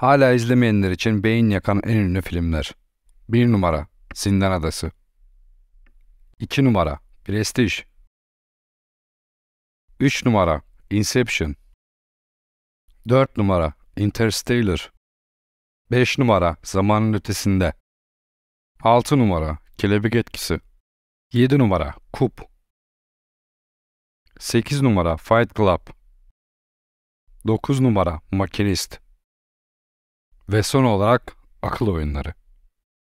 Hala izlemeyenler için beyin yakan en ünlü filmler. 1 numara Zindan Adası 2 numara Prestige. 3 numara Inception 4 numara Interstellar 5 numara Zamanın Ötesinde 6 numara Kelebek Etkisi 7 numara Kup 8 numara Fight Club 9 numara Makinist ve son olarak akıl oyunları.